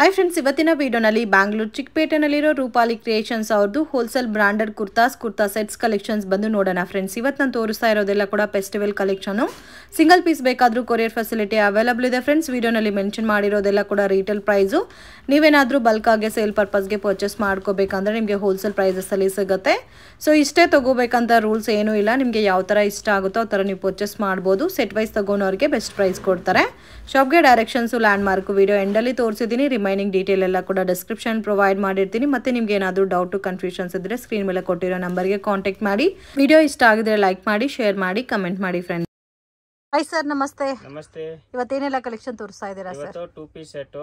high friends ಇವತ್ತಿನ ವಿಡಿಯೋನಲ್ಲಿ ಬ್ಯಾಂಗ್ಳೂರ್ ಚಿಕ್ಕಪೇಟೆನಲ್ಲಿರೋ ರೂಪಾಲಿ ಕ್ರಿಯೇಷನ್ಸ್ ಅವ್ರದ್ದು wholesale branded kurtas kurta sets collections ಬಂದು ನೋಡೋಣ ಫ್ರೆಂಡ್ಸ್ ಇವತ್ತು ನಾನು ತೋರಿಸ್ತಾ ಇರೋದೆಲ್ಲ ಕೂಡ ಫೆಸ್ಟಿವಲ್ ಕಲೆಕ್ಷನು ಸಿಂಗಲ್ ಪೀಸ್ ಬೇಕಾದರೂ ಕೊರಿಯರ್ ಫೆಸಿಲಿಟಿ ಅವೈಲಬಲ್ ಇದೆ ಫ್ರೆಂಡ್ಸ್ ವಿಡಿಯೋನಲ್ಲಿ ಮೆನ್ಷನ್ ಮಾಡಿರೋದೆಲ್ಲ ಕೂಡ ರೀಟೇಲ್ ಪ್ರೈಸು ನೀವೇನಾದರೂ ಆಗಿ ಸೇಲ್ ಪರ್ಪಸ್ಗೆ ಪರ್ಚೇಸ್ ಮಾಡ್ಕೋಬೇಕಂದ್ರೆ ನಿಮಗೆ ಹೋಲ್ಸೇಲ್ ಅಲ್ಲಿ ಸಿಗುತ್ತೆ ಸೊ ಇಷ್ಟೇ ತೊಗೋಬೇಕಂತ ರೂಲ್ಸ್ ಏನೂ ಇಲ್ಲ ನಿಮಗೆ ಯಾವ ಥರ ಇಷ್ಟ ಆಗುತ್ತೋ ಆ ಥರ ನೀವು ಪರ್ಚೇಸ್ ಮಾಡ್ಬೋದು ಸೆಟ್ ವೈಸ್ ತೊಗೊಳೋರಿಗೆ ಬೆಸ್ಟ್ ಪ್ರೈಸ್ ಕೊಡ್ತಾರೆ ಶಾಪ್ಗೆ ಡೈರೆಕ್ಷನ್ಸು ಲ್ಯಾಂಡ್ ಮಾರ್ಕ್ ವಿಡಿಯೋ ಎಂಡಲ್ಲಿ ತೋರಿಸಿದ್ದೀನಿ ರಿಮೈನಿಂಗ್ ಡೀಟೇಲ್ ಎಲ್ಲ ಕೂಡ ಡಿಸ್ಕ್ರಿಪ್ಷನ್ ಪ್ರೊವೈಡ್ ಮಾಡಿರ್ತೀನಿ ಮತ್ತೆ ನಿಮ್ಗೆ ಏನಾದರೂ ಡೌಟ್ ಕನ್ಫ್ಯೂಷನ್ಸ್ ಇದ್ರೆ ಸ್ಕ್ರೀನ್ ಮೇಲೆ ಕೊಟ್ಟಿರೋ ನಂಬರ್ಗೆ ಕಾಂಟ್ಯಾಕ್ಟ್ ಮಾಡಿ ವಿಡಿಯೋ ಇಷ್ಟ ಆಗಿದ್ರೆ ಲೈಕ್ ಮಾಡಿ ಶೇರ್ ಮಾಡಿ ಕಮೆಂಟ್ ಮಾಡಿ ಫ್ರೆಂಡ್ ಹಾಯ್ ಸರ್ ನಮಸ್ತೆ ನಮಸ್ತೆ ಇವತ್ತೇನೆಲ್ಲ ಕಲೆಕ್ಷನ್ ತೋರಿಸ್ತಾ ಇದ್ದೀರಾ sir two piece set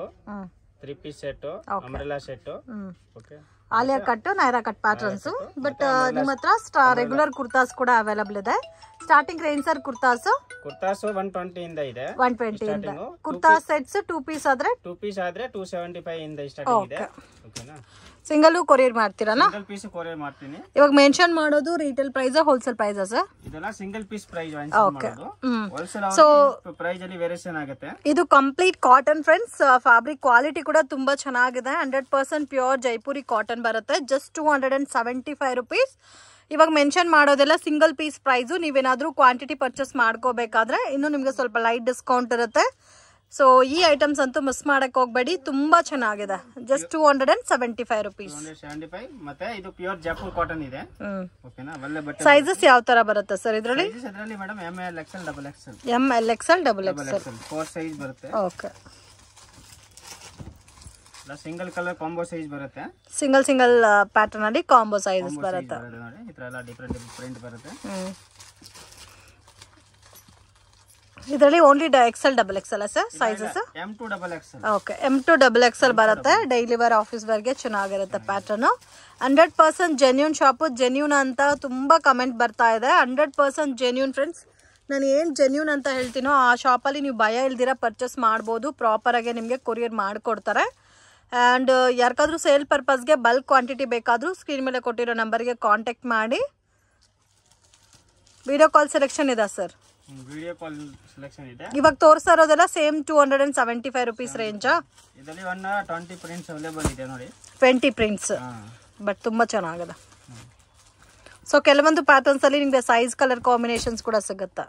three piece set umbrella set okay Alia cut Naira cut patterns but ನಿಮ್ಮ ಹತ್ರ ರೆಗ್ಯುಲರ್ ಕುರ್ತಾಸ್ ಕೂಡ ಅವೈಲಬಲ್ ಇದೆ starting range sir kurtas kurtas one twenty ಇಂದ ಇದೆ ಒನ್ ಟ್ವೆಂಟಿ ಇಂದ ಕುರ್ತಾ ಸೆಟ್ಸ್ ಟೂ ಪೀಸ್ ಆದ್ರೆ ಟೂ ಪೀಸ್ ಆದ್ರೆ ಟೂ ಸೆವೆಂಟಿ ಫೈವ್ ಇಂದ ಸ್ಟಾರ್ಟಿಂಗ್ ಇದೆ ಸಿಂಗಲ್ ಕೊರಿಯರ್ ಮಾಡ್ತೀರಲ್ಲ ಪೀಸ್ ಮಾಡ್ತೀನಿ ಇವಾಗ ಮೆನ್ಷನ್ ಮಾಡೋದು retail price wholesale price sir ಇದೆಲ್ಲ ಸಿಂಗಲ್ ಪೀಸ್ ಪ್ರೈಸ್ ಪ್ರೈಸ್ ಅಲ್ಲಿ ವೇರಿಯೇಷನ್ ಆಗುತ್ತೆ ಇದು complete cotton friends fabric quality ಕೂಡ ತುಂಬಾ ಚೆನ್ನಾಗಿದೆ hundred percent pure Jaipuri cotton ಬರುತ್ತೆ just two hundred and seventy five rupees ಇವಾಗ ಮೆನ್ಷನ್ ಮಾಡೋದೆಲ್ಲ ಸಿಂಗಲ್ ಪೀಸ್ ಪ್ರೈಸು ನೀವೇನಾದರೂ ಕ್ವಾಂಟಿಟಿ ಪರ್ಚೇಸ್ ಮಾಡ್ಕೋಬೇಕಾದ್ರೆ ಇನ್ನು ನಿಮಗೆ ಸ್ವಲ್ಪ ಲೈಟ್ ಡಿಸ್ಕೌಂಟ್ ಇರುತ್ತೆ ಸೊ ಈ ಐಟಮ್ಸ್ ಅಂತೂ ಮಿಸ್ ಮಾಡಕ್ ಹೋಗ್ಬೇಡಿ ತುಂಬಾ ಚೆನ್ನಾಗಿದೆ just two hundred and seventy five rupees ಮತ್ತೆ ಇದು ಕಾಟನ್ ಇದೆ ಸೈಜಸ್ ಯಾವ ತರ ಬರುತ್ತೆ ಸರ್ ಇದರಲ್ಲಿ madam M L X L double X L X L double X size ಬರುತ್ತೆ okay single colour combo size ಬರುತ್ತೆ ಸಿಂಗಲ್ ಸಿಂಗಲ್ ಪ್ಯಾಟರ್ನ್ ಅಲ್ಲಿ ಕಾಂಬೋ ಸೈಜ್ ಬರುತ್ತೆ ನೋಡಿ ಈ ತರ ಎಲ್ಲ ಡಿಫರೆಂಟ್ ಪ್ರಿಂಟ್ ಬರುತ್ತೆ ಇದರಲ್ಲಿ only XL double XL sir sizes M to double XL okay M to double XL ಬರುತ್ತೆ ಡೈಲಿ ವೇರ್ ಆಫೀಸ್ ವೇರ್ಗೆ ಚೆನ್ನಾಗಿರುತ್ತೆ pattern hundred percent genuine shop genuine ಅಂತ ತುಂಬ ಕಮೆಂಟ್ ಬರ್ತಾ ಇದೆ ಹಂಡ್ರೆಡ್ ಪರ್ಸೆಂಟ್ ಜೆನ್ಯೂನ್ ಫ್ರೆಂಡ್ಸ್ ನಾನು ಏನು ಜೆನ್ಯೂನ್ ಅಂತ ಹೇಳ್ತೀನೋ ಆ ಶಾಪಲ್ಲಿ ನೀವು ಭಯ ಇಲ್ದಿರ ಪರ್ಚೇಸ್ ಮಾಡ್ಬೋದು ಆಗಿ ನಿಮಗೆ ಕೊರಿಯರ್ ಮಾಡಿಕೊಡ್ತಾರೆ ಆ್ಯಂಡ್ ಯಾರಿಗಾದ್ರೂ ಸೇಲ್ ಪರ್ಪಸ್ಗೆ ಬಲ್ಕ್ ಕ್ವಾಂಟಿಟಿ ಬೇಕಾದರೂ ಸ್ಕ್ರೀನ್ ಮೇಲೆ ಕೊಟ್ಟಿರೋ ನಂಬರ್ಗೆ ಕಾಂಟ್ಯಾಕ್ಟ್ ಮಾಡಿ ವಿಡಿಯೋ ಕಾಲ್ ಸೆಲೆಕ್ಷನ್ ಇದೆ ಸರ್ ವಿಡಿಯೋ ಕಾಲ್ ಸೆಲೆಕ್ಷನ್ ಇದೆ ಇವಾಗ ತೋರಿಸ್ತಾ ಇರೋದೆಲ್ಲ same two hundred and seventy five rupees ರೇಂಜಾ ಇದರಲ್ಲಿ ಒನ್ ಟ್ವೆಂಟಿ ಪ್ರಿಂಟ್ಸ್ ಅವೈಲೇಬಲ್ ಇದೆ ನೋಡಿ ಟ್ವೆಂಟಿ ಪ್ರಿಂಟ್ಸ್ ಬಟ್ ತುಂಬಾ ಚೆನ್ನಾಗದ ಸೊ ಕೆಲವೊಂದು ಪ್ಯಾಟರ್ನ್ಸ್ ಅಲ್ಲಿ ನಿಮಗೆ ಸೈಜ್ ಕಲರ್ ಕಾಂಬಿನೇಷನ್ಸ್ ಕೂಡ ಸಿಗುತ್ತೆ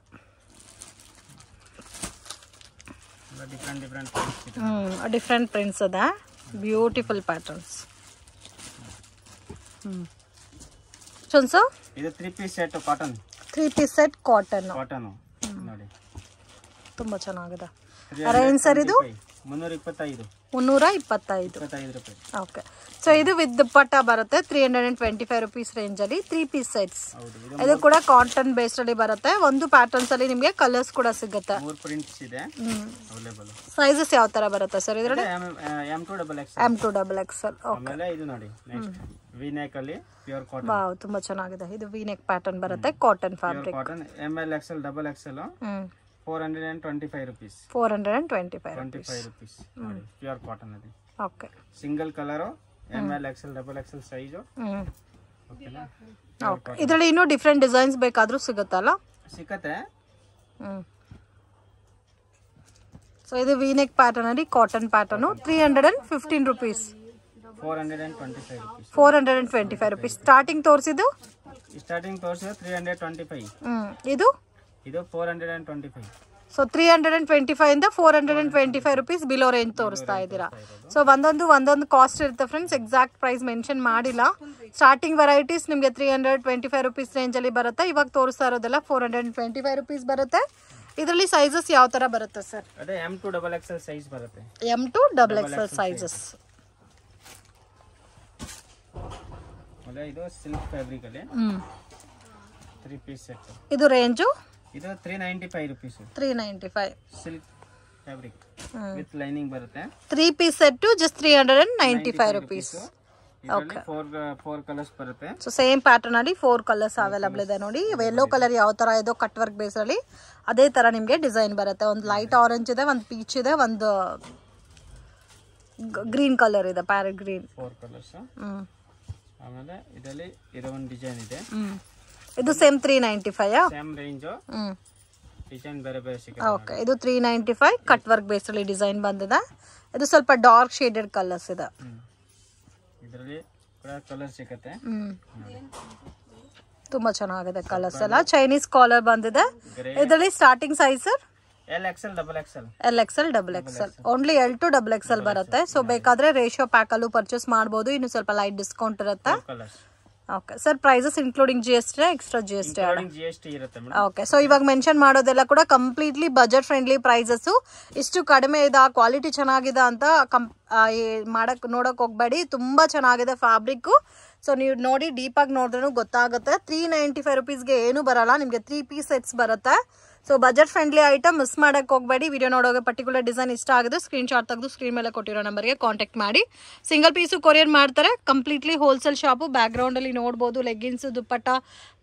ಹ್ಞೂ ಡಿಫ್ರೆಂಟ್ ಪ್ರಿಂಟ್ಸ್ ಅದ ಬ್ಯೂಟಿಫುಲ್ ಪ್ಯಾಟರ್ನ್ಸ್ ಹ್ಞೂ ಚೊನ್ಸು ಇದು three piece set cotton three piece set cotton cotton ನೋಡಿ ತುಂಬ ಚೆನ್ನಾಗಿದೆ ರೇಂಜ್ ಸರ್ ಇದು ಮುನ್ನೂರ ಇಪ್ಪತ್ತೈದು ಮುನ್ನೂರ ಇಪ್ಪತ್ತೈದು ಓಕೆ ಸೊ ಇದು ವಿತ್ ಪಟ್ಟ ಬರುತ್ತೆ three hundred and twenty five rupees ರೇಂಜಲ್ಲಿ ತ್ರೀ ಪೀಸ್ ಸೈಟ್ಸ್ ಇದು ಕೂಡ ಕಾಟನ್ ಬೇಸ್ಡಲ್ಲಿ ಬರುತ್ತೆ ಒಂದು ಪ್ಯಾಟರ್ನ್ಸ್ ಅಲ್ಲಿ ನಿಮಗೆ ಕಲರ್ಸ್ ಕೂಡ ಸಿಗುತ್ತೆ ಸೈಜಸ್ ಯಾವ ತರ ಬರುತ್ತೆ ಸರ್ ಇದರಲ್ಲಿ M to double X wow ತುಂಬಾ ಚೆನ್ನಾಗಿದೆ ಇದು ವಿನೆಕ್ ಪ್ಯಾಟರ್ನ್ ಬರುತ್ತೆ cotton fabric M L X double X L four hundred and twenty five rupees four hundred and twenty five twenty five rupees అది okay single colour M L XL double XL size okay ಇದರಲ್ಲಿ ಇನ್ನೂ different designs ಬೇಕಾದರೂ ಸಿಗುತ್ತಲ್ಲ ಸಿಕ್ಕತ್ತೆ so ಇದು V neck pattern ಅಲ್ಲಿ cotton pattern three hundred and fifteen rupees four hundred and twenty five rupees four hundred and twenty five rupees starting ತೋರಿಸಿದ್ದು starting ತೋರಿಸಿದ್ದು three hundred twenty five ಹ್ಞೂ ಇದು ಇದು four hundred and twenty five so three hundred and twenty five ಇಂದ four hundred and twenty five rupees below range ತೋರಿಸ್ತಾ ಇದ್ದೀರಾ so ಒಂದೊಂದು ಒಂದೊಂದು ಕಾಸ್ಟ್ ಇರುತ್ತೆ ಫ್ರೆಂಡ್ಸ್ ಎಕ್ಸಾಕ್ಟ್ ಪ್ರೈಸ್ ಮೆನ್ಷನ್ ಮಾಡಿಲ್ಲ ಸ್ಟಾರ್ಟಿಂಗ್ ವೆರೈಟೀಸ್ ನಿಮಗೆ three hundred twenty five rupees ರೇಂಜಲ್ಲಿ ಬರುತ್ತೆ ಇವಾಗ ತೋರಿಸ್ತಾ ಇರೋದೆಲ್ಲ four hundred twenty five rupees ಬರುತ್ತೆ ಇದರಲ್ಲಿ ಸೈಜಸ್ ಯಾವ ಥರ ಬರುತ್ತೆ ಸರ್ ಅದೇ M to double XL size ಬರುತ್ತೆ M to double XL sizes ಇದು ರೇಂಜು ಇದು three ninety five rupees three ninety five silk fabric with lining ಬರುತ್ತೆ three piece set just three hundred and ninety five rupees four colours ಬರುತ್ತೆ same pattern ಅಲ್ಲಿ four colours available ಇದೆ ನೋಡಿ yellow colour ಯಾವ ತರ ಇದೋ cut work base ಅಲ್ಲಿ ಅದೇ ತರ ನಿಮಗೆ ಡಿಸೈನ್ ಬರುತ್ತೆ ಒಂದು ಲೈಟ್ ಆರೆಂಜ್ ಇದೆ ಒಂದು ಪೀಚ್ ಇದೆ ಒಂದು ಗ್ರೀನ್ ಕಲರ್ ಇದೆ ಪ್ಯಾರಟ್ ಗ್ರೀನ್ ಫೋರ್ ಕಲರ್ಸ್ ಆಮೇಲೆ ಇದರಲ್ಲಿ ಇರೋ ಡಿಸೈನ್ ಇದೆ ಇದು same three ninety five same okay ಇದು three ninety five cut work ಬೇಸಲ್ಲಿ ಡಿಸೈನ್ ಬಂದಿದೆ ಇದು ಸ್ವಲ್ಪ ಡಾರ್ಕ್ ಶೇಡೆಡ್ ಕಲರ್ಸ್ ಇದೆ ಇದರಲ್ಲಿ ಸಿಗುತ್ತೆ ತುಂಬಾ ಚೆನ್ನಾಗಿದೆ ಕಲರ್ಸ್ ಎಲ್ಲ ಚೈನೀಸ್ ಕಾಲರ್ ಬಂದಿದೆ ಇದರಲ್ಲಿ starting size sir L double X L double only L to double L ಬರುತ್ತೆ ಸೊ ಬೇಕಾದ್ರೆ ರೇಷಿಯೋ ಪ್ಯಾಕ್ ಅಲ್ಲೂ ಪರ್ಚೇಸ್ ಮಾಡಬಹುದು ಇನ್ನು ಸ್ವಲ್ಪ ಲೈಟ್ ಡಿಸ್ಕೌಂಟ್ ಇರುತ್ತೆ okay sir prices including G S T extra G S T G S T okay so ಇವಾಗ mention ಮಾಡೋದೆಲ್ಲ ಕೂಡ ಕಂಪ್ಲೀಟ್ಲಿ ಬಜೆಟ್ ಫ್ರೆಂಡ್ಲಿ ಪ್ರೈಸಸ್ಸು ಇಷ್ಟು ಕಡಿಮೆ ಇದೆ ಕ್ವಾಲಿಟಿ ಚೆನ್ನಾಗಿದೆ ಅಂತ ಕಂಪ್ ಮಾಡೋಕ್ಕೆ ನೋಡೋಕೆ ಹೋಗಬೇಡಿ ತುಂಬ ಚೆನ್ನಾಗಿದೆ ಫ್ಯಾಬ್ರಿಕ್ಕು ಸೊ ನೀವು ನೋಡಿ ಡೀಪಾಗಿ ನೋಡಿದ್ರೂ ಗೊತ್ತಾಗುತ್ತೆ ತ್ರೀ ನೈಂಟಿ ಫೈವ್ ರುಪೀಸ್ಗೆ ಏನು ಬರಲ್ಲ ನಿಮಗೆ ತ್ರೀ ಪೀಸ್ ಸೆಟ್ಸ್ ಬರುತ್ತೆ so budget friendly item miss ಮಾಡಕ್ಕೆ ಹೋಗಬೇಡಿ ವಿಡಿಯೋ ನೋಡೋಕೆ ಪರ್ಟಿಕ್ಯುಲರ್ ಡಿಸೈನ್ ಇಷ್ಟ ಆಗಿದೆ ಸ್ಕ್ರೀನ್ ಶಾಟ್ ತೆಗೆದು ಸ್ಕ್ರೀನ್ ಮೇಲೆ ಕೊಟ್ಟಿರೋ ನಂಬರ್ಗೆ ಕಾಂಟ್ಯಾಕ್ಟ್ ಮಾಡಿ ಸಿಂಗಲ್ ಪೀಸು ಕೊರಿಯರ್ ಮಾಡ್ತಾರೆ ಕಂಪ್ಲೀಟ್ಲಿ ಹೋಲ್ಸೇಲ್ ಶಾಪು ಬ್ಯಾಕ್ಗ್ರೌಂಡಲ್ಲಿ ನೋಡ್ಬೋದು leggings dupatta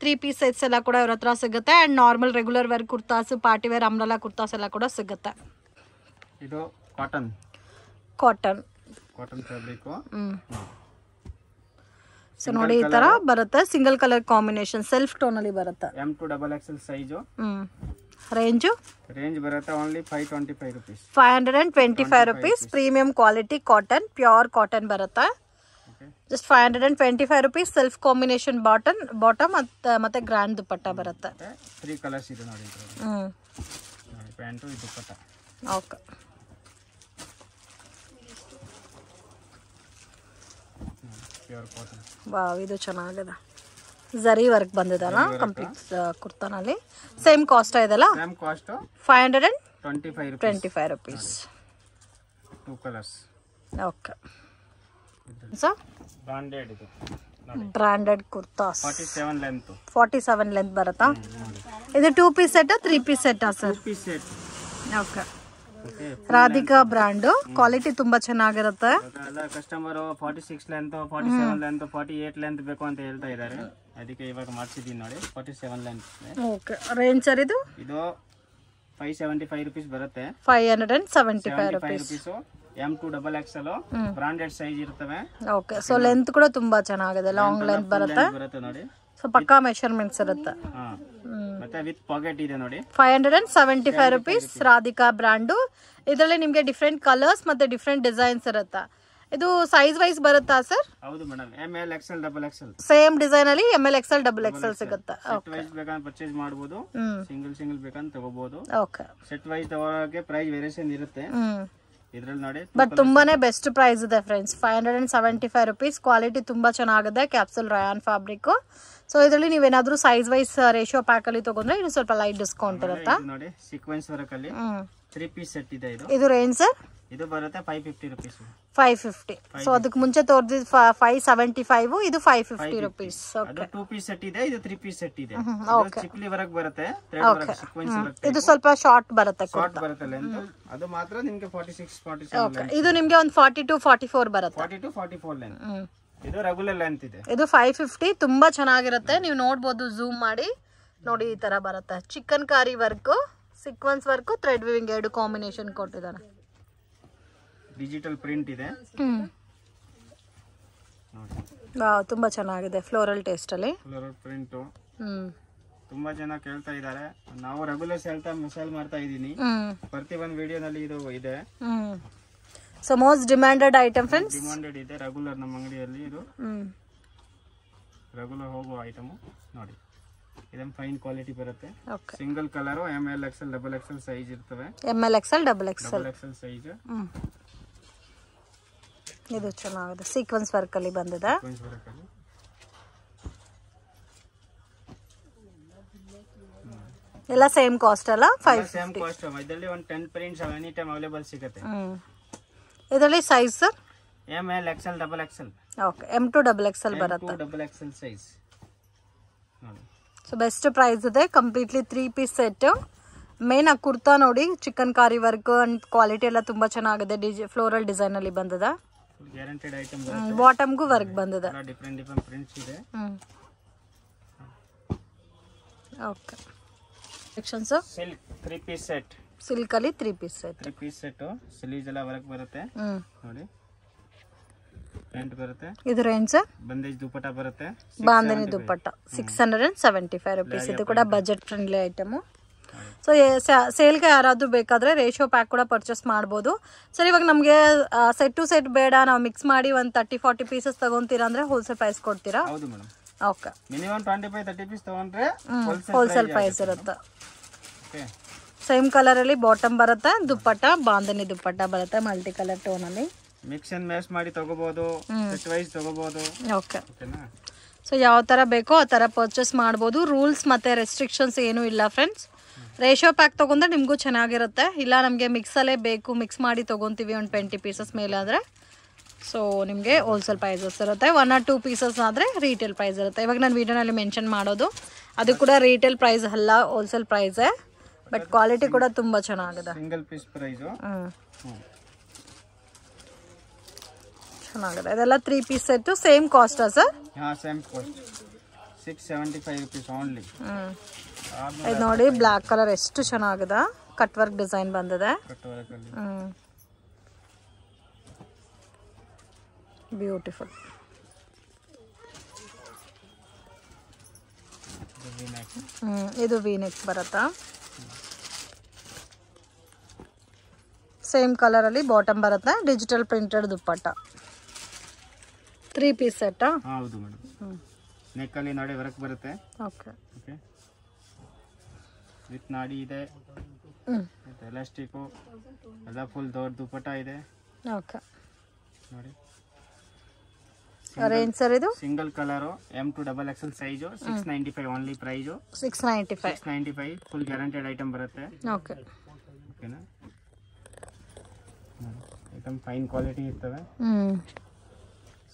three piece sets ಎಲ್ಲ ಕೂಡ ಇವ್ರ ಹತ್ರ ಸಿಗುತ್ತೆ and normal regular wear kurtas party wear umbrella kurtas ಎಲ್ಲ ಕೂಡ ಸಿಗುತ್ತೆ ಇದು cotton cotton cotton fabric so ನೋಡಿ ಈ ತರ ಬರುತ್ತೆ single colour combination self tone ಅಲ್ಲಿ ಬರುತ್ತೆ M to double range range ಬರುತ್ತೆ only five twenty five rupees five hundred and twenty five rupees premium quality cotton pure cotton ಬರುತ್ತೆ just five hundred and twenty five rupees self combination button bottom ಮತ್ತು ಮತ್ತೆ grand ದುಪ್ಪಟ್ಟ ಬರುತ್ತೆ three colours ಇದೆ ನೋಡಿ ಹ್ಞೂ pant ದುಪ್ಪಟ್ಟ okay wow ಇದು ಚೆನ್ನಾಗಿದೆ zari work ಬಂದಿದಲ್ಲ ಕಂಪ್ಲೀಟ್ ಕುರ್ತಾನಲ್ಲಿ ಸೇಮ್ ಕಾಸ್ಟ್ ಇದೆಲ್ಲ cost five hundred and twenty five twenty five rupees two colours okay sir branded ಇದು branded kurtas forty seven length ಬರುತ್ತಾ ಇದು two piece set three piece ಸೆಟ್ಟಾ sir okay Radhika brand quality ತುಂಬಾ ಚೆನ್ನಾಗಿರುತ್ತೆ customer forty six length forty seven length forty eight length ಬೇಕು ಅಂತ ಹೇಳ್ತಾ ಇದ್ದಾರೆ ಅದಕ್ಕೆ ಇವಾಗ ಮಾಡಿಸಿದ್ದೀನಿ ನೋಡಿ forty seven length okay range sir ಇದು ಇದು ಫೈವ್ ಸೆವೆಂಟಿ ಫೈವ್ ರುಪೀಸ್ ಬರುತ್ತೆ five hundred and seventy five rupees M to double XL branded size ಇರ್ತವೆ ಓಕೆ ಸೊ ಲೆಂತ್ ಕೂಡ ತುಂಬಾ ಚೆನ್ನಾಗಿದೆ ಲಾಂಗ್ ಲೆಂತ್ ಬರುತ್ತೆ ಬರುತ್ತೆ ನೋಡಿ ಸೊ ಪಕ್ಕಾ ಮೆಷರ್ಮೆಂಟ್ಸ್ ಇರುತ್ತೆ ಮತ್ತೆ ವಿತ್ ಪಾಕೆಟ್ ಇದೆ ನೋಡಿ five hundred and seventy five rupees Radhika brand ಇದರಲ್ಲಿ ನಿಮಗೆ ಡಿಫ್ರೆಂಟ್ ಕಲರ್ಸ್ ಮತ್ತೆ ಡಿಫ್ರೆಂಟ್ ಡಿಸೈನ್ಸ್ ಇರುತ್ತೆ ಇದು ಸೈಜ್ ವೈಸ್ ಬರುತ್ತಾ ಸರ್ ಹೌದು M L double same design ಅಲ್ಲಿ M L XL double XL ಸಿಗುತ್ತೆ ಸೆಟ್ ಓಕೆ ಇರುತ್ತೆ ಬಟ್ ತುಂಬಾನೇ ಬೆಸ್ಟ್ ಪ್ರೈಸ್ ಇದೆ friends five hundred and seventy five rupees quality ತುಂಬಾ ಚೆನ್ನಾಗಿದೆ ಕ್ಯಾಪ್ಸುಲ್ ರಯಾನ್ ಫ್ಯಾಬ್ರಿಕ್ ಸೊ ಇದರಲ್ಲಿ ನೀವೇನಾದ್ರೂ ಸೈಜ್ ವೈಸ್ ರೇಷಿಯೋ ಪ್ಯಾಕ್ ಅಲ್ಲಿ ತಗೊಂಡ್ರೆ ಇನ್ನು ಸ್ವಲ್ಪ ಲೈಟ್ ಡಿಸ್ಕೌಂಟ್ ಇರುತ್ತೆ ಸೀಕ್ವೆನ್ಸ್ ವರ್ಕ್ ಪೀಸ್ ಸೆಟ್ ಇದೆ ಇದು ರೇಂಜ್ ಸರ್ ಇದು ಬರುತ್ತೆ five fifty five fifty so ಅದಕ್ಕೆ ಮುಂಚೆ ಫೈವ್ ಸೆವೆಂಟಿ ಫೈವ್ ಇದು five fifty rupees piece set ಇದೆ ಇದು ಪೀಸ್ ಸೆಟ್ ಇದೆ ಬರುತ್ತೆ ಇದು ಸ್ವಲ್ಪ ಶಾರ್ಟ್ ಬರುತ್ತೆ ಶಾರ್ಟ್ ಬರುತ್ತೆ ಅದು ಮಾತ್ರ ಇದು ನಿಮಗೆ ಒಂದು ಫಾರ್ಟಿ ಟು ಫೋರ್ ಬರುತ್ತೆ ಇದು ಫೈವ್ ತುಂಬಾ ಚೆನ್ನಾಗಿರುತ್ತೆ ನೀವು ನೋಡ್ಬೋದು ಝೂಮ್ ಮಾಡಿ ನೋಡಿ ಈ ತರ ಬರುತ್ತೆ chikankari work sequence work thread weaving ಎರಡು ಕಾಂಬಿನೇಷನ್ ಕೊಟ್ಟಿದ್ದಾರೆ ಡಿಜಿಟಲ್ ಪ್ರಿಂಟ್ ಇದೆ ವಾವ್ ತುಂಬಾ ಚೆನ್ನಾಗಿದೆ ಫ್ಲೋರಲ್ ಟೇಸ್ಟ್ ಅಲ್ಲಿ ಫ್ಲೋರಲ್ ಪ್ರಿಂಟ್ ಹ್ಮ್ ತುಂಬಾ ಜನ ಕೇಳ್ತಾ ಇದ್ದಾರೆ ನಾವು ರೆಗ್ಯುಲರ್ ಹೇಳ್ತಾ ಮಸಾಲ್ ಮಾಡ್ತಾ ಇದೀನಿ ಪ್ರತಿ ಒಂದು ವಿಡಿಯೋನಲ್ಲಿ ಇದು ಇದೆ so most demanded item friends demanded ಇದೆ ರೆಗ್ಯುಲರ್ ನಮ್ಮ ಅಂಗಡಿಯಲ್ಲಿ ಇದು ರೆಗ್ಯುಲರ್ ಹೋಗೋ ಐಟಮ್ ನೋಡಿ ಇದೊಂದು ಫೈನ್ ಕ್ವಾಲಿಟಿ ಬರುತ್ತೆ single colour M L X L double X size ಇರ್ತವೆ M L X L double X L X size ಇದು ಚೆನ್ನಾಗಿದೆ ಸೀಕ್ವೆನ್ಸ್ ವರ್ಕ್ ಅಲ್ಲಿ ಬಂದಿದೆ ಎಲ್ಲ ಸೇಮ್ ಕಾಸ್ಟ್ ಅಲ್ಲ ಫೈವ್ ಸೇಮ್ ಕಾಸ್ಟ್ ಇದರಲ್ಲಿ ಒಂದು ten prints any time available ಸಿಗುತ್ತೆ ಇದರಲ್ಲಿ size sir M L X L double X L okay M to double X L ಬರುತ್ತೆ ಡಬಲ್ ಎಕ್ಸ್ ಎಲ್ ಸೈಜ್ ನೋಡಿ ಸೊ ಬೆಸ್ಟ್ ಪ್ರೈಸ್ ಇದೆ completely three piece set main ಆ ಕುರ್ತಾ ನೋಡಿ chicken ಕಾರಿ work and quality ಎಲ್ಲ ತುಂಬ ಚೆನ್ನಾಗಿದೆ DG floral ಅಲ್ಲಿ ಬಂದಿದೆ ಬಾಟಮ್ಗೂ ವರ್ಕ್ ಬಂದಿದೆ okay silk three piece set ಸಿಲ್ಕಲ್ಲಿ three piece set three piece set sleeves ಎಲ್ಲ ವರ್ಕ್ ಬರುತ್ತೆ ನೋಡಿ ಇದು ರೇಂಜ್ ಬಂದೇಜ್ ದುಪ್ಪಟ್ಟ ಬರುತ್ತೆ bandhani dupatta six hundred and seventy five rupees ಇದು ಕೂಡ ಬಜೆಟ್ ಫ್ರೆಂಡ್ಲಿ ಐಟಮು ಸೊ ಸೇಲ್ಗೆ ಯಾರಾದರೂ ಬೇಕಾದ್ರೆ ರೇಷೋ ಪ್ಯಾಕ್ ಕೂಡ ಪರ್ಚೇಸ್ ಮಾಡಬಹುದು ಸರ್ ಇವಾಗ ನಮಗೆ ಸೆಟ್ ಟು ಸೆಟ್ ಬೇಡ ನಾವು ಮಿಕ್ಸ್ ಮಾಡಿ ಒಂದು ತರ್ಟಿ ಫಾರ್ಟಿ ಪೀಸಸ್ ತಗೊಂತೀರಾ ಅಂದರೆ ಹೋಲ್ಸೇಲ್ ಪ್ರೈಸ್ ಕೊಡ್ತೀರಾ ಓಕೆ ಟ್ವೆಂಟಿ ಹೋಲ್ಸೇಲ್ ಪ್ರೈಸ್ ಇರುತ್ತೆ ಸೇಮ್ ಕಲರ್ ಅಲ್ಲಿ ಬಾಟಮ್ ಬರುತ್ತೆ ದುಪ್ಪಟ್ಟ ಬಾಂಧನಿ ದುಪ್ಪಟ್ಟ ಬರುತ್ತೆ ಮಲ್ಟಿ ಕಲರ್ ಟೋನ್ ಅಲ್ಲಿ ಮಿಕ್ಸ್ ಅಂಡ್ ಮ್ಯಾಶ್ ಮಾಡಿ ತಗೋಬಹುದು ಸೆಟ್ ವೈಸ್ ತಗೋಬಹುದು ಓಕೆ ಸೊ ಯಾವ ತರ ಬೇಕೋ ಆ ತರ ಪರ್ಚೇಸ್ ಮಾಡಬಹುದು ರೂಲ್ಸ್ ಮತ್ತೆ ರೆಸ್ಟ್ರಿಕ್ಷನ್ಸ್ ಏನೂ ಇಲ್ಲ ಫ್ರೆಂಡ್ಸ್ ರೇಷೋ ಪ್ಯಾಕ್ ತಗೊಂಡ್ರೆ ನಿಮಗೂ ಚೆನ್ನಾಗಿರುತ್ತೆ ಇಲ್ಲ ನಮಗೆ ಮಿಕ್ಸಲ್ಲೇ ಬೇಕು ಮಿಕ್ಸ್ ಮಾಡಿ ತೊಗೊತೀವಿ ಒಂದು ಟ್ವೆಂಟಿ ಪೀಸಸ್ ಮೇಲೆ ಆದ್ರೆ ಸೊ ನಿಮಗೆ ಹೋಲ್ಸೇಲ್ ಪ್ರೈಸಸ್ ಇರುತ್ತೆ ಒನ್ ಆರ್ ಟೂ ಪೀಸಸ್ ಆದರೆ ರೀಟೇಲ್ ಪ್ರೈಸ್ ಇರುತ್ತೆ ಇವಾಗ ನಾನು ವೀಡಿಯೋನಲ್ಲಿ ಮೆನ್ಷನ್ ಮಾಡೋದು ಅದು ಕೂಡ ರೀಟೇಲ್ ಪ್ರೈಸ್ ಅಲ್ಲ ಹೋಲ್ಸೇಲ್ ಪ್ರೈಸೇ ಬಟ್ ಕ್ವಾಲಿಟಿ ಕೂಡ ತುಂಬ ಚೆನ್ನಾಗಿದೆ ಸಿಂಗಲ್ ಪೀಸ್ ಚೆನ್ನಾಗಿದೆ ಅದೆಲ್ಲ ತ್ರೀ ಪೀಸ್ ಸೆಟ್ಟು ಸೇಮ್ ಕಾಸ್ಟಾ ಸರ್ ಸೇಮ್ ಕಾಸ್ಟ್ ಓನ್ಲಿ ಹ್ಞೂ ಇದು ನೋಡಿ ಬ್ಲ್ಯಾಕ್ ಕಲರ್ ಎಷ್ಟು ಚೆನ್ನಾಗಿದೆ ಕಟ್ ವರ್ಕ್ ಡಿಸೈನ್ ಬಂದಿದೆ ಹ್ಞೂ ಬ್ಯೂಟಿಫುಲ್ ಹ್ಞೂ ಇದು ವೀನೆಕ್ ಬರುತ್ತಾ ಸೇಮ್ ಕಲರಲ್ಲಿ ಬಾಟಮ್ ಬರುತ್ತೆ digital printed dupatta three piece ಸೆಟ್ಟಾ ಹೌದು ಮೇಡಮ್ ನೆಕ್ ಅಲ್ಲಿ ನಾಡಿ ಹೊರಕ್ ಬರುತ್ತೆ ಓಕೆ ಓಕೆ ವಿತ್ ನಾಡಿ ಇದೆ ಎಲಾಸ್ಟಿಕ್ ಎಲ್ಲ ಫುಲ್ ದೊಡ್ಡ ದುಪಟ ಇದೆ ಓಕೆ ನೋಡಿ ಸರ್ ಇದು single colour M to double X size six ninety five only price six ninety five full guaranteed item ಬರುತ್ತೆ ಓಕೆ ಓಕೆನಾ ಐಟಮ್ ಫೈನ್ ಕ್ವಾಲಿಟಿ ಇರ್ತವೆ ಹ್ಞೂ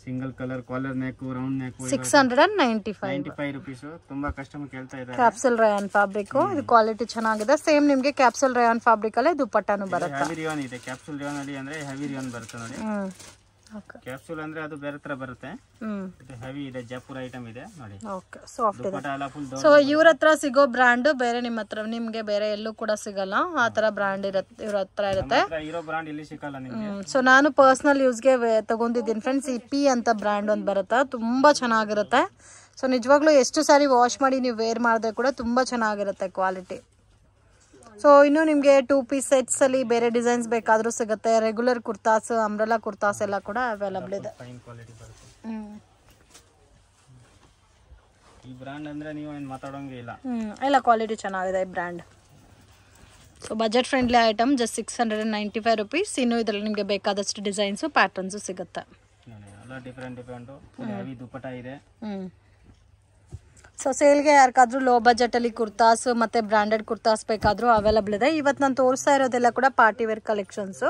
single colour collar neck round neck six hundred and ninety five ninety five rupees ತುಂಬಾ customer ಕೇಳ್ತಾ ಇದ್ದಾರೆ capsule rayon fabric ಇದು quality ಚೆನ್ನಾಗಿದೆ same ನಿಮಗೆ ಕ್ಯಾಪ್ಸಲ್ ರಯಾನ್ ಫ್ಯಾಬ್ರಿಕ್ ಅಲ್ಲೇ ದುಪ್ಪಟ್ಟಾನು ಬರುತ್ತೆ ಹೆವಿ ರಿಯಾನ್ ಇದೆ ಕ್ಯಾಪ್ಸಲ್ ರಿಯಾನ್ ಅಲ್ಲಿ ಅಂದ್ರೆ ಹೆವಿ ರಿಯಾನ್ ಬರುತ್ತೆ ನೋಡಿ ಕ್ಯಾಪ್ಸೂಲ್ ಅಂದ್ರೆ ಅದು ಬೇರೆ ತರ ಬರುತ್ತೆ ಹೆವಿ ಇದೆ ಜೈಪುರ ಐಟಮ್ ಇದೆ ನೋಡಿ ಸಾಫ್ಟ್ ಸೊ ಇವ್ರ ಹತ್ರ ಸಿಗೋ ಬ್ರ್ಯಾಂಡ್ ಬೇರೆ ನಿಮ್ಮ ಹತ್ರ ನಿಮ್ಗೆ ಬೇರೆ ಎಲ್ಲೂ ಕೂಡ ಸಿಗಲ್ಲ ಆ ತರ ಬ್ರ್ಯಾಂಡ್ ಇರುತ್ತೆ ಇವ್ರ ಹತ್ರ ಇರುತ್ತೆ ಸೊ ನಾನು ಪರ್ಸನಲ್ ಯೂಸ್ ಗೆ ತಗೊಂಡಿದ್ದೀನಿ ಫ್ರೆಂಡ್ಸ್ ಈ ಪಿ ಅಂತ ಬ್ರ್ಯಾಂಡ್ ಒಂದು ಬರುತ್ತೆ ತುಂಬಾ ಚೆನ್ನಾಗಿರುತ್ತೆ ಸೊ ನಿಜವಾಗ್ಲೂ ಎಷ್ಟು ಸಾರಿ ವಾಶ್ ಮಾಡಿ ನೀವು ವೇರ್ ಮಾಡಿದ್ರೆ ಕೂಡ ತುಂಬಾ ಚೆನ್ನಾಗಿರುತ್ತೆ ಕ್ವಾಲಿಟಿ ಸೊ ಇನ್ನು ನಿಮಗೆ ಟೂ ಪೀಸ್ ಸೆಟ್ಸ್ ಅಲ್ಲಿ ಬೇರೆ ಡಿಸೈನ್ಸ್ ಬೇಕಾದರೂ ಸಿಗುತ್ತೆ ರೆಗ್ಯುಲರ್ ಕುರ್ತಾಸ್ ಅಂಬ್ರಲಾ ಕುರ್ತಾಸ್ ಎಲ್ಲ ಕೂಡ ಅವೈಲಬಲ್ ಇದೆ ಈ ಬ್ರ್ಯಾಂಡ್ ಅಂದ್ರೆ ನೀವು ಏನು ಮಾತಾಡೋಂಗೇ ಇಲ್ಲ ಹ್ಞೂ ಎಲ್ಲ ಕ್ವಾಲಿಟಿ ಚೆನ್ನಾಗಿದೆ ಈ brand so budget friendly item just six hundred and ninety five rupees ಇನ್ನು ಇದರಲ್ಲಿ ನಿಮಗೆ ಬೇಕಾದಷ್ಟು ಡಿಸೈನ್ಸು ಪ್ಯಾಟರ್ನ್ಸು ಸಿಗುತ್ತೆ ಡಿಫ್ರೆಂಟ್ ಡಿಫ್ರೆಂಟು ದುಪ್ಪಟ ಇದೆ ಹ್ಞೂ ಸೊ ಸೇಲ್ಗೆ ಯಾರಿಗಾದ್ರೂ ಲೋ ಬಜೆಟಲ್ಲಿ ಕುರ್ತಾಸ್ ಮತ್ತು ಬ್ರ್ಯಾಂಡೆಡ್ ಕುರ್ತಾಸ್ ಬೇಕಾದರೂ ಅವೈಲಬಲ್ ಇದೆ ಇವತ್ತು ನಾನು ತೋರಿಸ್ತಾ ಇರೋದೆಲ್ಲ ಕೂಡ ಪಾರ್ಟಿ ವೇರ್ ಕಲೆಕ್ಷನ್ಸು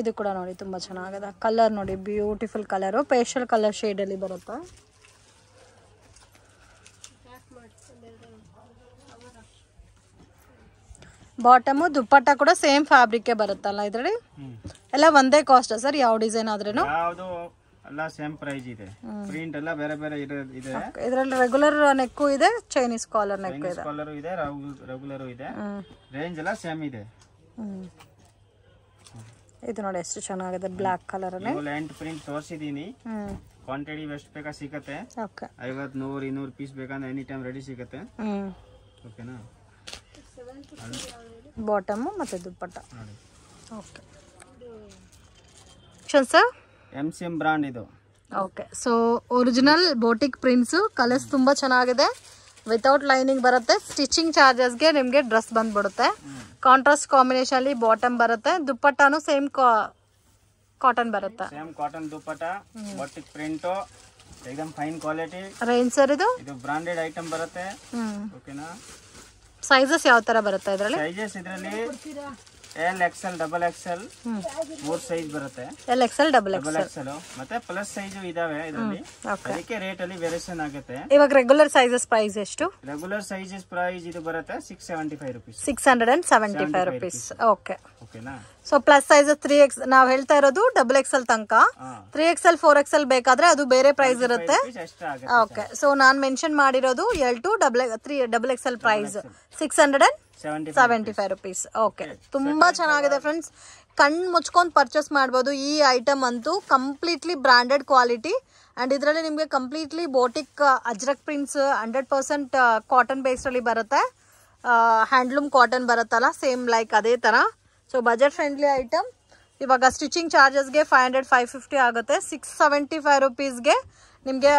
ಇದು ಕೂಡ ನೋಡಿ ತುಂಬ ಚೆನ್ನಾಗಿದೆ ಕಲರ್ ನೋಡಿ ಬ್ಯೂಟಿಫುಲ್ ಕಲರು ಪೇಶಲ್ ಕಲರ್ ಶೇಡಲ್ಲಿ ಬರುತ್ತೆ ಬಾಟಮು ದುಪ್ಪಟ್ಟ ಕೂಡ ಸೇಮ್ ಫ್ಯಾಬ್ರಿಕ್ ಬರುತ್ತಲ್ಲ ಇದ್ರಲ್ಲಿ ಎಲ್ಲ ಒಂದೇ ಕಾಸ್ಟ್ ಸರ್ ಯಾವ ಡಿಸೈನ್ ಆದ್ರೂ ಎಲ್ಲ ಸೇಮ್ ಪ್ರೈಸ್ ಇದೆ ಪ್ರಿಂಟ್ ಎಲ್ಲ ಬೇರೆ ಬೇರೆ ಇದೆ ಇದರಲ್ಲಿ ರೆಗ್ಯುಲರ್ ನೆಕ್ ಇದೆ ಚೈನೀಸ್ ಕಾಲರ್ ನೆಕ್ ಇದೆ ಕಾಲರ್ ಇದೆ ರೆಗ್ಯುಲರ್ ಇದೆ ರೇಂಜ್ ಎಲ್ಲ ಸೇಮ್ ಇದೆ ಇದು ನೋಡಿ ಎಷ್ಟು ಚೆನ್ನಾಗಿದೆ ಬ್ಲಾಕ್ ಕಲರ್ ಅಲ್ಲಿ ಪ್ರಿಂಟ್ ತೋರಿಸಿದೀನಿ ಕ್ವಾಂಟಿಟಿ ಎಷ್ಟು ಬೇಕಾ ಸಿಗತ್ತೆ ಐವತ್ ನೂರು ಇನ್ನೂರು ಪೀಸ್ ಬೇಕಂದ್ರೆ ಎನಿ ಟೈಮ್ ರೆಡಿ ಸಿಗತ್ತೆ ಓಕೆನಾ ಬಾಟಮ್ಮು ಮತ್ತು ದುಪ್ಪಟ್ಟ ಓಕೆ ಕ್ಷನ್ ಸರ್ ಎಮ್ ಸಿ ಇದು okay so original boutique prints colours ತುಂಬ ಚೆನ್ನಾಗಿದೆ ವಿತೌಟ್ ಲೈನಿಂಗ್ ಬರುತ್ತೆ ಸ್ಟಿಚಿಂಗ್ ಚಾರ್ಜಸ್ಗೆ ನಿಮಗೆ ಡ್ರೆಸ್ ಬಂದ್ಬಿಡುತ್ತೆ ಕಾಂಟ್ರಾಸ್ಟ್ ಕಾಂಬಿನೇಷನಲ್ಲಿ ಬಾಟಮ್ ಬರುತ್ತೆ ದುಪ್ಪಟ್ಟನು ಸೇಮ್ ಕಾಟನ್ ಬರುತ್ತೆ same cotton dupatta print fine quality range sir ಇದು ಇದು ಬ್ರಾಂಡೆಡ್ ಐಟಮ್ ಬರುತ್ತೆ ಓಕೆನಾ ಸೈಜಸ್ ಯಾವ ತರ ಬರುತ್ತೆ ಇದರಲ್ಲಿ ಸೈಜಸ್ ಇದರಲ್ಲಿ ಎಲ್ ಬರುತ್ತೆ ಎಲ್ ಡಬಲ್ ಡಬಲ್ ಮತ್ತೆ ಇದಾವೆ ಇದರಲ್ಲಿ ಅದಕ್ಕೆ ಅಲ್ಲಿ ವೇರಿಯೇಷನ್ ಆಗುತ್ತೆ ಇವಾಗ ರೆಗ್ಯುಲರ್ ಸೈಜಸ್ ಪ್ರೈಸ್ ಎಷ್ಟು regular six five rupees okay so plus three X ನಾವು ಹೇಳ್ತಾ ಇರೋದು ಡಬಲ್ ಎಕ್ಸ್ ಎಲ್ ತನಕ ತ್ರೀ ಎಕ್ಸ್ ಫೋರ್ ಎಕ್ಸ್ ಬೇಕಾದ್ರೆ ಅದು ಬೇರೆ ಪ್ರೈಸ್ ಇರುತ್ತೆ ಓಕೆ ಸೊ ನಾನು ಮೆನ್ಷನ್ ಮಾಡಿರೋದು L to double three double X L price six hundred and seventy five rupees okay ತುಂಬಾ ಚೆನ್ನಾಗಿದೆ ಫ್ರೆಂಡ್ಸ್ ಕಣ್ಣು ಮುಚ್ಕೊಂಡು ಪರ್ಚೇಸ್ ಮಾಡ್ಬೋದು ಈ ಐಟಮ್ ಅಂತೂ ಕಂಪ್ಲೀಟ್ಲಿ ಬ್ರಾಂಡೆಡ್ ಕ್ವಾಲಿಟಿ ಆ್ಯಂಡ್ ಇದರಲ್ಲಿ ನಿಮಗೆ completely boutique ajrak prints hundred percent cotton ಬೇಸ್ಡಲ್ಲಿ ಬರುತ್ತೆ ಹ್ಯಾಂಡ್ಲೂಮ್ uh, ಕಾಟನ್ ಬರುತ್ತಲ್ಲ ಸೇಮ್ ಲೈಕ್ ಅದೇ ಥರ ಸೊ ಬಜೆಟ್ ಫ್ರೆಂಡ್ಲಿ ಐಟಮ್ ಇವಾಗ ಸ್ಟಿಚಿಂಗ್ ಚಾರ್ಜಸ್ಗೆ ಫೈವ್ ಹಂಡ್ರೆಡ್ ಫೈವ್ ಫಿಫ್ಟಿ ಆಗುತ್ತೆ ಸಿಕ್ಸ್ ಸೆವೆಂಟಿ ಫೈವ್ ರುಪೀಸ್ಗೆ ನಿಮಗೆ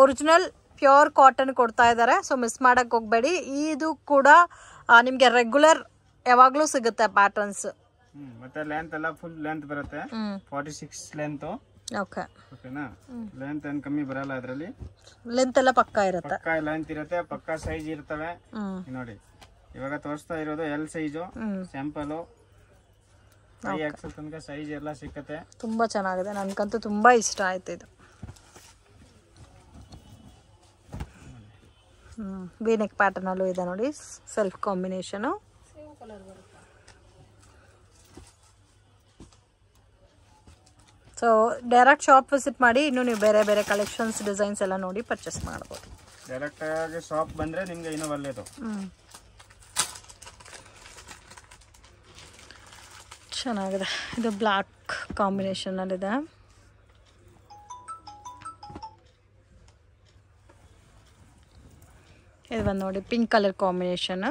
ಒರಿಜಿನಲ್ ಪ್ಯೂರ್ ಕಾಟನ್ ಕೊಡ್ತಾ ಇದ್ದಾರೆ ಸೊ ಮಿಸ್ ಮಾಡೋಕ್ಕೆ ಹೋಗಬೇಡಿ ಇದು ಕೂಡ ನಿಮಗೆ ರೆಗ್ಯುಲರ್ ಯಾವಾಗಲೂ ಸಿಗುತ್ತೆ ಪ್ಯಾಟರ್ನ್ಸ್ ಮತ್ತೆ ಲೆಂತ್ ಎಲ್ಲ ಫುಲ್ ಲೆಂತ್ ಬರುತ್ತೆ ಫಾರ್ಟಿ ಸಿಕ್ಸ್ ಲೆಂತ್ ಓಕೆ ಓಕೆನಾ ಲೆಂತ್ ಏನು ಕಮ್ಮಿ ಬರಲ್ಲ ಅದರಲ್ಲಿ ಲೆಂತ್ ಎಲ್ಲ ಪಕ್ಕಾ ಇರುತ್ತೆ ಪಕ್ಕಾ ಲೆಂತ್ ಇರುತ್ತೆ ಪಕ್ಕಾ ಸೈಜ್ ಇರ್ತವೆ ನೋಡಿ ಇವಾಗ ತೋರಿಸ್ತಾ ಇರೋದು ಎಲ್ ಸೈಜು ಸ್ಯಾಂಪಲು ಐ ತನಕ ಸೈಜ್ ಎಲ್ಲ ಸಿಕ್ಕತ್ತೆ ತುಂಬಾ ಚೆನ್ನಾಗಿದೆ ನನಗಂತೂ ತುಂಬಾ ಇಷ್ಟ ಆಯ್ತು ಇದು ವಿ ಪ್ಯಾಟರ್ನ್ ಅಲ್ಲೂ ಇದೆ ನೋಡಿ self combination so direct shop visit ಮಾಡಿ ಇನ್ನು ನೀವು ಬೇರೆ ಬೇರೆ ಕಲೆಕ್ಷನ್ಸ್ ಡಿಸೈನ್ಸ್ ಎಲ್ಲ ನೋಡಿ ಪರ್ಚೇಸ್ ಮಾಡ್ಬೋದು ಡೈರೆಕ್ಟ್ ಆಗಿ ಶಾಪ್ ಬಂದರೆ ನಿಮಗೆ ಚೆನ್ನಾಗಿದೆ ಇದು ಬ್ಲಾಕ್ ಕಾಂಬಿನೇಷನ್ ಅಲ್ಲಿದೆ ಇದು ಬಂದು ನೋಡಿ ಪಿಂಕ್ ಕಲರ್ ಕಾಂಬಿನೇಷನ್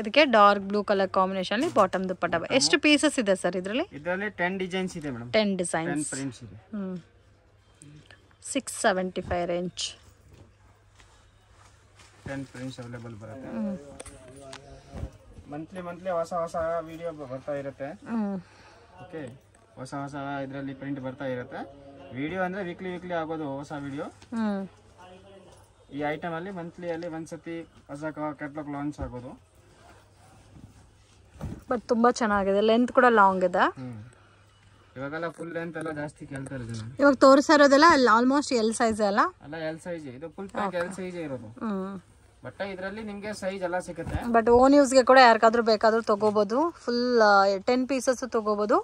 ಇದಕ್ಕೆ dark blue colour combination bottom ಪಟಬ ಎಷ್ಟು ಪೀಸಸ್ ಇದೆ ಸರ್ ಇದರಲ್ಲಿ ಇದರಲ್ಲಿ ಟೆನ್ ಡಿಸೈನ್ಸ್ ಇದೆ ಮೇಡಮ್ ಟೆನ್ ಡಿಸೈನ್ಸ್ ಹ್ಞೂ six seventy five range ten prints available ಬರುತ್ತೆ ಮಂತ್ಲಿ ಮಂತ್ಲಿ ಹೊಸ ಹೊಸ ವಿಡಿಯೋ ಬರ್ತಾ ಇರುತ್ತೆ ಓಕೆ ಹೊಸ ಹೊಸ ಇದರಲ್ಲಿ ಪ್ರಿಂಟ್ ಬರ್ತಾ ಇರುತ್ತೆ ವಿಡಿಯೋ ಅಂದ್ರೆ ವೀಕ್ಲಿ ವೀಕ್ಲಿ ಆಗೋದು ಹೊಸ ವಿಡಿಯೋ ಈ ಐಟಮಲ್ಲಿ ಮಂತ್ಲಿಯಲ್ಲಿ ಒಂದ್ಸತಿ ಹೊಸ ಕ್ಯಾಟ್ಲಾಗ್ ಲಾಂಚ್ ಆಗೋದು ಬಟ್ ತುಂಬಾ ಚೆನ್ನಾಗಿದೆ ಲೆಂತ್ ಕೂಡ ಲಾಂಗ್ ಇದೆ ಇವಾಗೆಲ್ಲ ಫುಲ್ ಲೆಂತ್ ಎಲ್ಲ ಜಾಸ್ತಿ ಕೇಳ್ತಾರೆ ಜನ ಇವಾಗ ತೋರಿಸಿರೋದೆಲ್ಲ ಆಲ್ಮೋಸ್ಟ್ ಎಲ್ ಸೈಜ್ ಅಲ್ಲ ಅಲ್ಲ ಎಲ್ ಸೈಜ್ ಇದು ಫುಲ್ ಪ್ಯಾಕ್ ಎಲ್ ಸೈಜ್ ಇರೋದು ಬಟ್ ಇದರಲ್ಲಿ ನಿಮಗೆ ಸೈಜ್ ಸಿಗುತ್ತೆ ಬಟ್ ಓನ್ ಯೂಸ್ಗೆ ಕೂಡ ಯಾರಿಗಾದ್ರೂ ಬೇಕಾದ್ರೂ ತಗೋಬೋದು ಫುಲ್ ಟೆನ್ ಪೀಸಸ್ ತಗೋಬಹುದು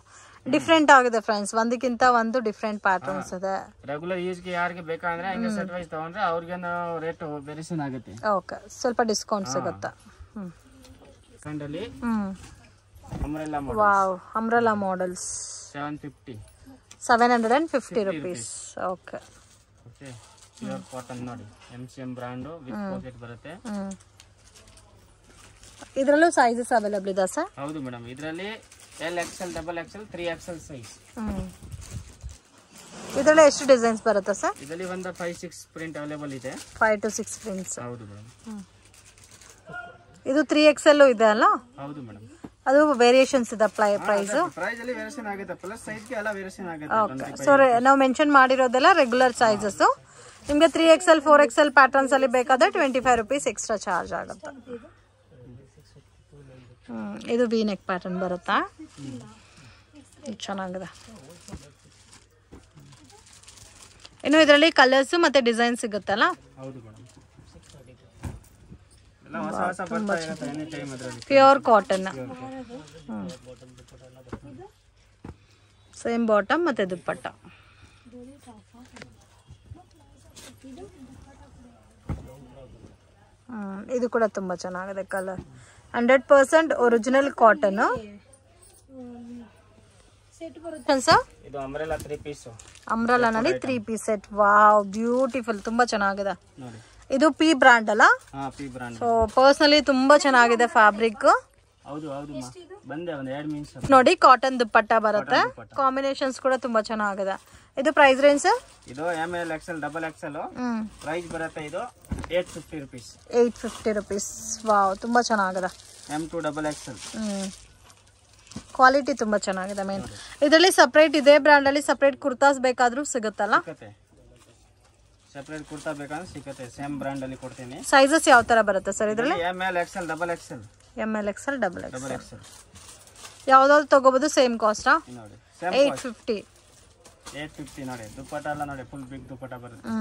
ಡಿಫ್ರೆಂಟ್ ಆಗಿದೆ ಫ್ರೆಂಡ್ಸ್ ಒಂದಕ್ಕಿಂತ ಒಂದು ಡಿಫ್ರೆಂಟ್ ಪ್ಯಾಟರ್ನ್ಸ್ ಇದೆ ರೆಗ್ಯುಲರ್ ಯೂಸ್ಗೆ ಯಾರಿಗೆ ಬೇಕಂದ್ರೆ ಅವ್ರಿಗೆ ತಗೊಂಡ್ರೆ ರೇಟ್ ವೆರಿಸನ್ ಆಗುತ್ತೆ ಓಕೆ ಸ್ವಲ್ಪ ಡಿಸ್ಕೌಂಟ್ ಸಿಗುತ್ತೆ wow umbrella models seven fifty seven hundred and fifty rupees okay pure cotton ನೋಡಿ ಎಂಸಿಎಂ ಸಿ ವಿತ್ ಪಾಕೆಟ್ ಬರುತ್ತೆ ಇದರಲ್ಲೂ ಸೈಜಸ್ ಅವೈಲೇಬಲ್ ಇದೆ ಸರ್ ಹೌದು ಮೇಡಮ್ ಇದರಲ್ಲಿ L L double XL three XL size ಇದರಲ್ಲಿ ಎಷ್ಟು ಡಿಸೈನ್ಸ್ ಬರುತ್ತೆ ಸರ್ ಇದರಲ್ಲಿ ಒಂದು ಫೈವ್ ಸಿಕ್ಸ್ ಪ್ರಿಂಟ್ ಅವೈಲೇಬಲ್ ಇದೆ ಫೈವ್ ಟು ಸಿಕ್ಸ್ ಪ್ರಿಂಟ್ಸ್ ಹೌದು ಮೇಡಮ್ ಇದು ತ್ರೀ ಎಲ್ ಇದೆ ಅಲ್ಲ ಹೌದು ಮೇಡಮ್ ಅದು ವೇರಿಯೇಷನ್ಸ್ ಇದೆ ಪ್ರೈಸ್ ಪ್ರೈಸ್ ಅಲ್ಲಿ ವೇರಿಯೇಷನ್ ಆಗುತ್ತೆ ಪ್ಲಸ್ ಸೈಜ್ ಗೆ ಎಲ್ಲ ವೇರಿಯೇಷನ್ ಆಗುತ್ತೆ ಓಕೆ ಸೊ ನಾವು ಮೆನ್ಷನ್ ಮಾಡಿರೋದೆಲ್ಲ ರೆಗ್ಯುಲರ್ ಸೈಜಸ್ ನಿಮಗೆ three X L four X patterns ಅಲ್ಲಿ ಬೇಕಾದರೆ twenty five rupees extra charge ಆಗುತ್ತೆ ಇದು ವಿ ನೆಕ್ ಪ್ಯಾಟರ್ನ್ ಬರುತ್ತಾ ಚೆನ್ನಾಗಿದೆ ಇನ್ನು ಇದರಲ್ಲಿ ಕಲರ್ಸ್ ಮತ್ತೆ ಡಿಸೈನ್ ಸಿಗುತ್ತಲ್ಲ ಪ್ಯೂರ್ ಕಾಟನ್ ಸೇಮ್ ಬಾಟಮ್ ಮತ್ತೆ ದುಪ್ಪಟ್ಟ ಇದು ಕೂಡ ತುಂಬ ಚೆನ್ನಾಗಿದೆ colour hundred percent original cotton ಇದು three piece piece set wow beautiful ತುಂಬಾ ಚೆನ್ನಾಗಿದೆ ಇದು ಪಿ ಬ್ರಾಂಡ್ ಅಲ್ಲ ಸೊ ಪರ್ಸನಲಿ ತುಂಬಾ ಚೆನ್ನಾಗಿದೆ ಫ್ಯಾಬ್ರಿಕ್ ನೋಡಿ ಕಾಟನ್ ದುಪ್ಪಟ್ಟ ಬರುತ್ತೆ ಕಾಂಬಿನೇಷನ್ಸ್ ಕೂಡ ತುಂಬಾ ಚೆನ್ನಾಗಿದೆ ಇದು ಪ್ರೈಸ್ ರೇಂಜ್ ಸರ್ ಇದು M L X L double X L price ಬರುತ್ತೆ ಇದು eight fifty rupees eight fifty rupees wow ತುಂಬ ಚೆನ್ನಾಗಿದೆ M to double X L quality ತುಂಬಾ ಚೆನ್ನಾಗಿದೆ ಮೇನ್ ಇದರಲ್ಲಿ ಸಪ್ರೇಟ್ ಇದೇ ಅಲ್ಲಿ ಸಪ್ರೇಟ್ ಕುರ್ತಾಸ್ ಬೇಕಾದರೂ ಸಿಗುತ್ತಲ್ಲ ಸಪರೇಟ್ ಕುರ್ತಾ ಬೇಕಂದ್ರೆ ಸಿಗುತ್ತೆ ಸೇಮ್ ಅಲ್ಲಿ ಕೊಡ್ತೀನಿ ಸೈಜಸ್ ಯಾವ ತರ ಬರುತ್ತೆ ಸರ್ ಇದರಲ್ಲಿ M L X L double X L M L X L double L ಯಾವುದಾದ್ರು ತಗೋಬಹುದು same cost eight fifty eight fifty ನೋಡಿ ದುಪ್ಪಟ ಎಲ್ಲ ನೋಡಿ ಫುಲ್ ಬಿಗ್ ದುಪ್ಪಟ ಬರುತ್ತೆ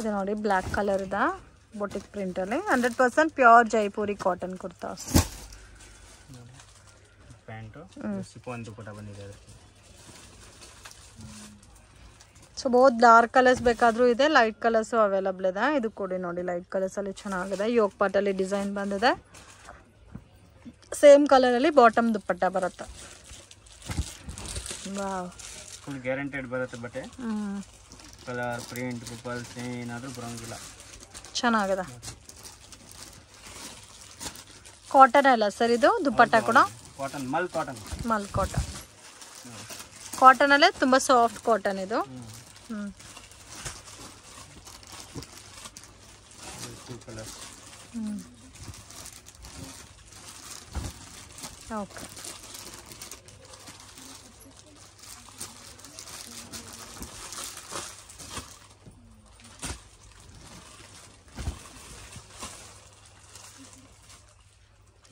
ಇದು ನೋಡಿ ಬ್ಲ್ಯಾಕ್ ಬೊಟಿಕ್ ಪ್ರಿಂಟಲ್ಲಿ hundred percent pure Jaipuri cotton kurta so ಬಹುತ್ ಡಾರ್ಕ್ ಕಲರ್ಸ್ ಬೇಕಾದರೂ ಇದೆ ಲೈಟ್ ಕಲರ್ಸು ಅವೈಲಬಲ್ ಇದೆ ಇದು ಕೊಡಿ ನೋಡಿ ಲೈಟ್ ಕಲರ್ಸ್ ಅಲ್ಲಿ ಚೆನ್ನಾಗಿದೆ ಯೋಗ ಪಾಟಲ್ಲಿ ಡಿಸೈನ್ ಬಂದಿದೆ ಸೇಮ್ ಕಲರ್ ಅಲ್ಲಿ ಬಾಟಮ್ ದುಪ್ಪಟ್ಟ ಬರುತ್ತೆ ವಾವ್ ಫುಲ್ ಗ್ಯಾರಂಟೆಡ್ ಬರುತ್ತೆ ಬಟ್ಟೆ ಕಲರ್ ಪ್ರಿಂಟ್ ಪಲ್ಸ್ ಏನಾದರೂ ಬರೋಂಗಿಲ್ಲ ಚೆನ್ನಾಗಿದೆ ಕಾಟನ್ ಅಲ್ಲ ಸರ್ ಇದು ದುಪ್ಪಟ್ಟ ಕೂಡ ಕಾಟನ್ ಮಲ್ ಕಾಟನ್ ಮಲ್ ಕಾಟನ್ ಅಲ್ಲೇ ತುಂಬಾ ಸಾಫ್ಟ್ ಕಾಟನ್ ಇದು ಹ್ಞೂ ಹ್ಞೂ ಓಕೆ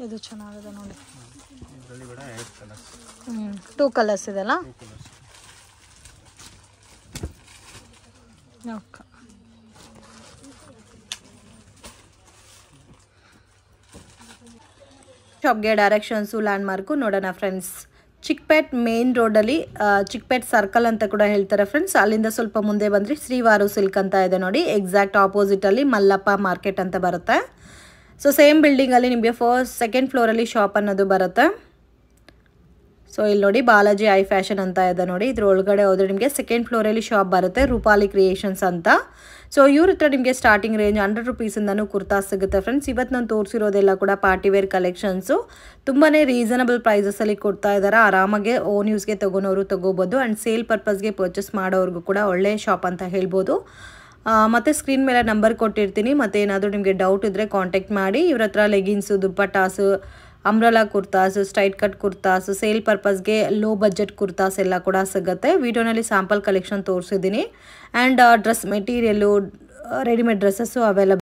ಇದು ಚೆನ್ನಾಗಿದೆ ನೋಡಿ ಹ್ಞೂ ಟೂ ಕಲರ್ಸ್ ಇದೆಲ್ಲ ಶಾಪ್ಗೆ ಡೈರೆಕ್ಷನ್ಸು ಲ್ಯಾಂಡ್ಮಾರ್ಕು ನೋಡೋಣ ಫ್ರೆಂಡ್ಸ್ ಚಿಕ್ಪೇಟ್ ಮೇನ್ ರೋಡಲ್ಲಿ ಚಿಕ್ಪೇಟ್ ಸರ್ಕಲ್ ಅಂತ ಕೂಡ ಹೇಳ್ತಾರೆ ಫ್ರೆಂಡ್ಸ್ ಅಲ್ಲಿಂದ ಸ್ವಲ್ಪ ಮುಂದೆ ಬಂದರೆ ಶ್ರೀವಾರು ಸಿಲ್ಕ್ ಅಂತ ಇದೆ ನೋಡಿ ಎಕ್ಸಾಕ್ಟ್ ಆಪೋಸಿಟಲ್ಲಿ ಮಲ್ಲಪ್ಪ ಮಾರ್ಕೆಟ್ ಅಂತ ಬರುತ್ತೆ ಸೊ ಸೇಮ್ ಬಿಲ್ಡಿಂಗಲ್ಲಿ ನಿಮಗೆ ಫಸ್ಟ್ ಸೆಕೆಂಡ್ ಫ್ಲೋರಲ್ಲಿ ಶಾಪ್ ಅನ್ನೋದು ಬರುತ್ತೆ ಸೊ ಇಲ್ಲಿ ನೋಡಿ ಬಾಲಾಜಿ ಐ ಫ್ಯಾಷನ್ ಅಂತ ಇದೆ ನೋಡಿ ಇದ್ರ ಒಳಗಡೆ ಹೋದ್ರೆ ನಿಮಗೆ ಸೆಕೆಂಡ್ ಫ್ಲೋರಲ್ಲಿ ಶಾಪ್ ಬರುತ್ತೆ ರೂಪಾಲಿ ಕ್ರಿಯೇಷನ್ಸ್ ಅಂತ ಸೊ ಇವ್ರ ಹತ್ರ ನಿಮಗೆ ಸ್ಟಾರ್ಟಿಂಗ್ ರೇಂಜ್ ಹಂಡ್ರೆಡ್ ರುಪೀಸಿಂದನೂ ಕುರ್ತಾ ಸಿಗುತ್ತೆ ಫ್ರೆಂಡ್ಸ್ ಇವತ್ತು ನಾನು ತೋರಿಸಿರೋದೆಲ್ಲ ಕೂಡ ಪಾರ್ಟಿ ವೇರ್ ಕಲೆಕ್ಷನ್ಸು ತುಂಬಾ ರೀಸನಬಲ್ ಪ್ರೈಸಸಲ್ಲಿ ಕೊಡ್ತಾ ಇದ್ದಾರೆ ಆರಾಮಾಗಿ ಓನ್ ಯೂಸ್ಗೆ ತೊಗೊಳೋರು ತೊಗೋಬೋದು ಆ್ಯಂಡ್ ಸೇಲ್ ಪರ್ಪಸ್ಗೆ ಪರ್ಚೇಸ್ ಮಾಡೋರ್ಗೂ ಕೂಡ ಒಳ್ಳೆಯ ಶಾಪ್ ಅಂತ ಹೇಳ್ಬೋದು ಮತ್ತು ಸ್ಕ್ರೀನ್ ಮೇಲೆ ನಂಬರ್ ಕೊಟ್ಟಿರ್ತೀನಿ ಮತ್ತೆ ಏನಾದರೂ ನಿಮಗೆ ಡೌಟ್ ಇದ್ದರೆ ಕಾಂಟ್ಯಾಕ್ಟ್ ಮಾಡಿ ಇವ್ರ ಹತ್ರ leggings dupattas umbrella kurtas straight cut kurtas sale ಪರ್ಪಸ್ಗೆ ಲೋ ಬಜೆಟ್ ಕುರ್ತಾಸ್ ಎಲ್ಲ ಕೂಡ ಸಿಗುತ್ತೆ ವಿಡಿಯೋನಲ್ಲಿ ಸ್ಯಾಂಪಲ್ ಕಲೆಕ್ಷನ್ ತೋರಿಸಿದ್ದೀನಿ and dress material readymade dresses ಅವೆಲ್ಲ